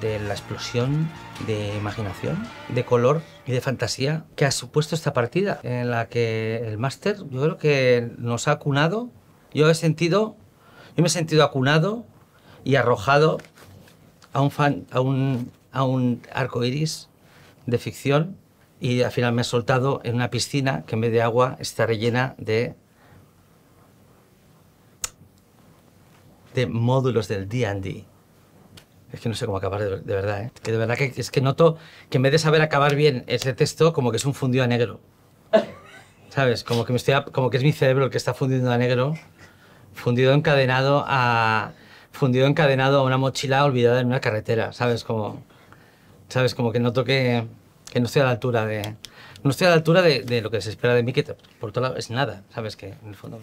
de la explosión de imaginación, de color y de fantasía que ha supuesto esta partida, en la que el máster yo creo que nos ha acunado. Yo he sentido, yo me he sentido acunado y arrojado a un, a un, arco iris de ficción y al final me he soltado en una piscina que en vez de agua está rellena de de módulos del D&D. Es que no sé cómo acabar de, verdad, ¿eh? Que de verdad que es que noto que en vez de saber acabar bien ese texto, como que es un fundido a negro. ¿Sabes? Como que, me estoy como que es mi cerebro el que está fundiendo a negro, fundido encadenado a, fundido encadenado a una mochila olvidada en una carretera, ¿sabes? Como, ¿sabes? como que noto que, que no estoy a la altura de... No estoy a la altura de, de lo que se espera de mí, que por todo lado es nada, ¿sabes? Que en el fondo...